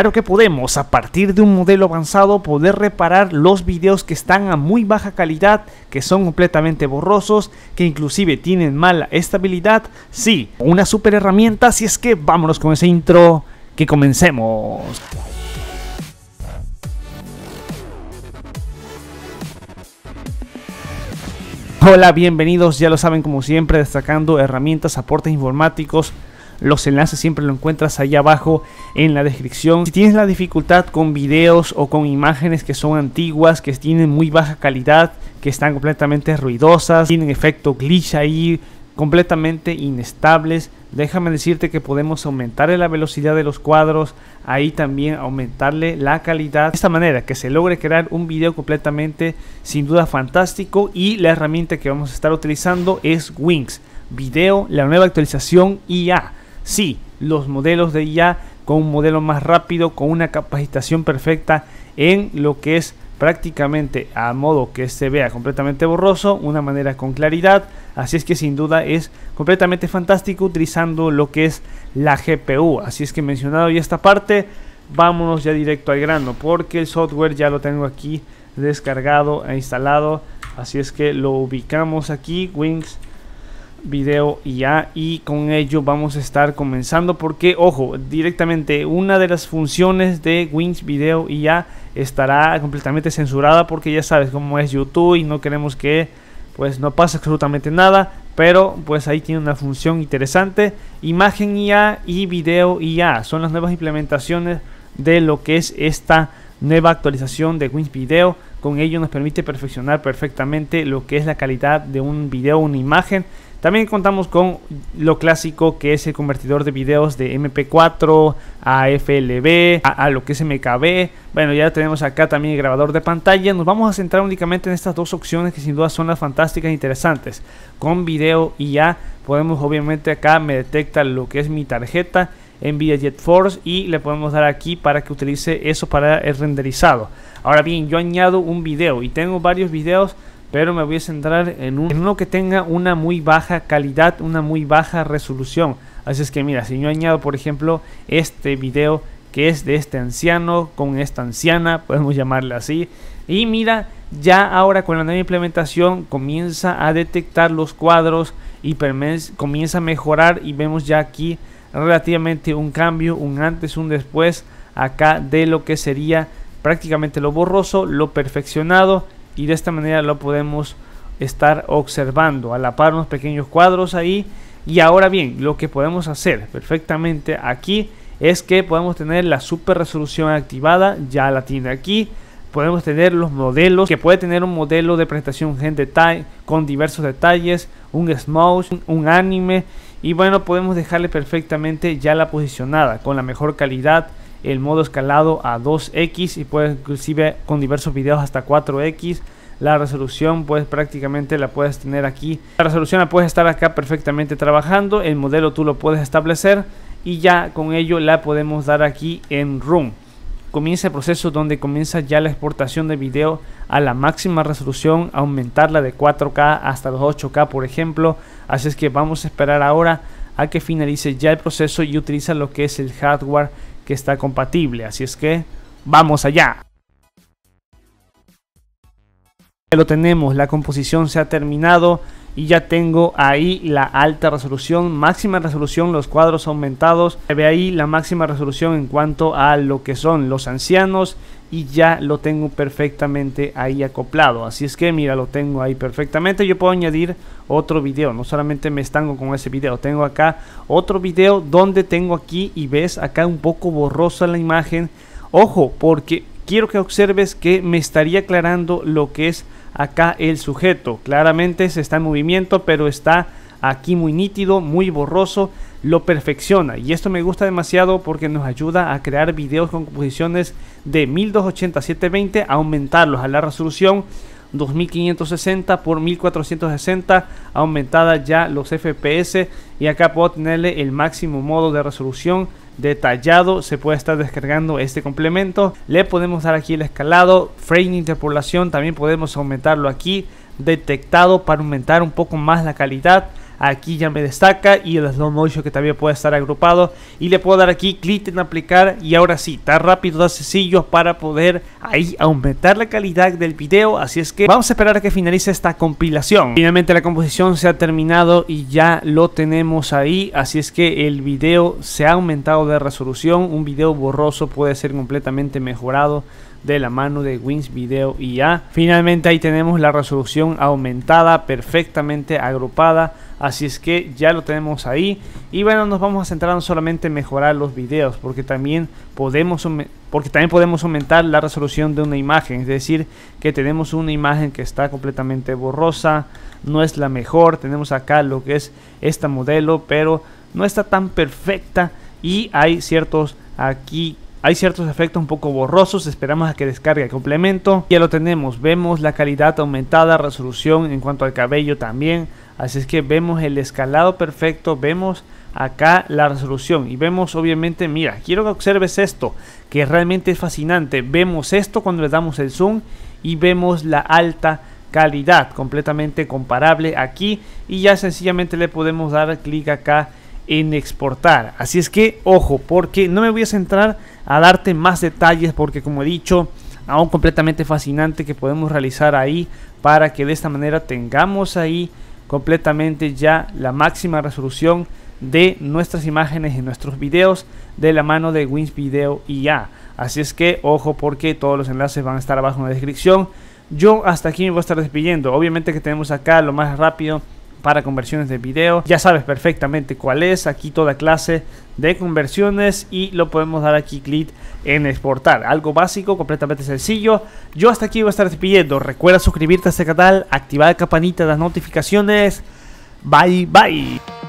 Claro que podemos, a partir de un modelo avanzado, poder reparar los videos que están a muy baja calidad, que son completamente borrosos, que inclusive tienen mala estabilidad. Sí, una super herramienta, así es que vámonos con ese intro, que comencemos. Hola, bienvenidos, ya lo saben como siempre, destacando herramientas, aportes informáticos los enlaces siempre lo encuentras ahí abajo en la descripción. Si tienes la dificultad con videos o con imágenes que son antiguas, que tienen muy baja calidad, que están completamente ruidosas, tienen efecto glitch ahí, completamente inestables. Déjame decirte que podemos aumentarle la velocidad de los cuadros, ahí también aumentarle la calidad. De esta manera que se logre crear un video completamente sin duda fantástico y la herramienta que vamos a estar utilizando es Wings, video, la nueva actualización IA. Sí, los modelos de IA con un modelo más rápido, con una capacitación perfecta en lo que es prácticamente a modo que se vea completamente borroso, una manera con claridad, así es que sin duda es completamente fantástico utilizando lo que es la GPU, así es que mencionado ya esta parte, vámonos ya directo al grano, porque el software ya lo tengo aquí descargado e instalado, así es que lo ubicamos aquí, Wings video ya y con ello vamos a estar comenzando porque ojo directamente una de las funciones de Wings Video y ya estará completamente censurada porque ya sabes cómo es YouTube y no queremos que pues no pase absolutamente nada pero pues ahí tiene una función interesante imagen IA y video IA son las nuevas implementaciones de lo que es esta nueva actualización de Wins Video. Con ello nos permite perfeccionar perfectamente lo que es la calidad de un video, una imagen. También contamos con lo clásico que es el convertidor de videos de MP4 a FLV, a, lo que es MKB. Bueno, ya tenemos acá también el grabador de pantalla. Nos vamos a centrar únicamente en estas dos opciones que sin duda son las fantásticas e interesantes. Con video y ya podemos obviamente acá me detecta lo que es mi tarjeta NVIDIA JetForce y le podemos dar aquí para que utilice eso para el renderizado. Ahora bien, yo añado un video y tengo varios videos, pero me voy a centrar en, en uno que tenga una muy baja calidad, una muy baja resolución. Así es que mira, si yo añado por ejemplo este video que es de este anciano con esta anciana, podemos llamarle así. Y mira, ya ahora con la nueva implementación comienza a detectar los cuadros y comienza a mejorar y vemos ya aquí relativamente un cambio, un antes, un después acá de lo que sería prácticamente lo borroso, lo perfeccionado y de esta manera lo podemos estar observando a la par unos pequeños cuadros ahí y ahora bien lo que podemos hacer perfectamente aquí es que podemos tener la super resolución activada ya la tiene aquí podemos tener los modelos que puede tener un modelo de presentación en detalle con diversos detalles un smoke un anime y bueno, podemos dejarle perfectamente ya la posicionada con la mejor calidad, el modo escalado a 2x y puedes inclusive con diversos videos hasta 4x. La resolución pues prácticamente la puedes tener aquí. La resolución la puedes estar acá perfectamente trabajando. El modelo tú lo puedes establecer y ya con ello la podemos dar aquí en Room comienza el proceso donde comienza ya la exportación de video a la máxima resolución, aumentarla de 4K hasta los 8K por ejemplo. Así es que vamos a esperar ahora a que finalice ya el proceso y utiliza lo que es el hardware que está compatible. Así es que vamos allá. Ya lo tenemos, la composición se ha terminado y ya tengo ahí la alta resolución, máxima resolución, los cuadros aumentados. Se ve ahí la máxima resolución en cuanto a lo que son los ancianos y ya lo tengo perfectamente ahí acoplado. Así es que mira, lo tengo ahí perfectamente. Yo puedo añadir otro video, no solamente me estanco con ese video, tengo acá otro video donde tengo aquí y ves acá un poco borrosa la imagen. Ojo, porque quiero que observes que me estaría aclarando lo que es acá el sujeto. Claramente se está en movimiento, pero está aquí muy nítido, muy borroso, lo perfecciona. Y esto me gusta demasiado porque nos ayuda a crear videos con composiciones de 1280 720, aumentarlos a la resolución 2560 por 1460 aumentada ya los fps y acá puedo tenerle el máximo modo de resolución detallado se puede estar descargando este complemento. Le podemos dar aquí el escalado, frame interpolación, también podemos aumentarlo aquí, detectado para aumentar un poco más la calidad. Aquí ya me destaca y el slow motion que también puede estar agrupado. Y le puedo dar aquí clic en aplicar y ahora sí, está rápido, tan sencillo para poder ahí aumentar la calidad del video. Así es que vamos a esperar a que finalice esta compilación. Finalmente la composición se ha terminado y ya lo tenemos ahí. Así es que el video se ha aumentado de resolución. Un video borroso puede ser completamente mejorado de la mano de Wings Video IA. Finalmente ahí tenemos la resolución aumentada, perfectamente agrupada. Así es que ya lo tenemos ahí. Y bueno, nos vamos a centrar no solamente en mejorar los videos, porque también podemos porque también podemos aumentar la resolución de una imagen, es decir, que tenemos una imagen que está completamente borrosa, no es la mejor, tenemos acá lo que es esta modelo, pero no está tan perfecta y hay ciertos aquí hay ciertos efectos un poco borrosos, esperamos a que descargue el complemento. Ya lo tenemos, vemos la calidad aumentada, resolución en cuanto al cabello también. Así es que vemos el escalado perfecto, vemos acá la resolución y vemos obviamente, mira, quiero que observes esto, que realmente es fascinante. Vemos esto cuando le damos el zoom y vemos la alta calidad completamente comparable aquí y ya sencillamente le podemos dar clic acá en exportar. Así es que, ojo, porque no me voy a centrar a darte más detalles, porque como he dicho, aún completamente fascinante que podemos realizar ahí para que de esta manera tengamos ahí completamente ya la máxima resolución de nuestras imágenes y nuestros videos de la mano de Wins Video IA. Así es que ojo porque todos los enlaces van a estar abajo en la descripción. Yo hasta aquí me voy a estar despidiendo. Obviamente que tenemos acá lo más rápido para conversiones de video. Ya sabes perfectamente cuál es. Aquí toda clase de conversiones y lo podemos dar aquí clic en exportar. Algo básico, completamente sencillo. Yo hasta aquí voy a estar despidiendo. Recuerda suscribirte a este canal, activar la campanita de las notificaciones. Bye bye.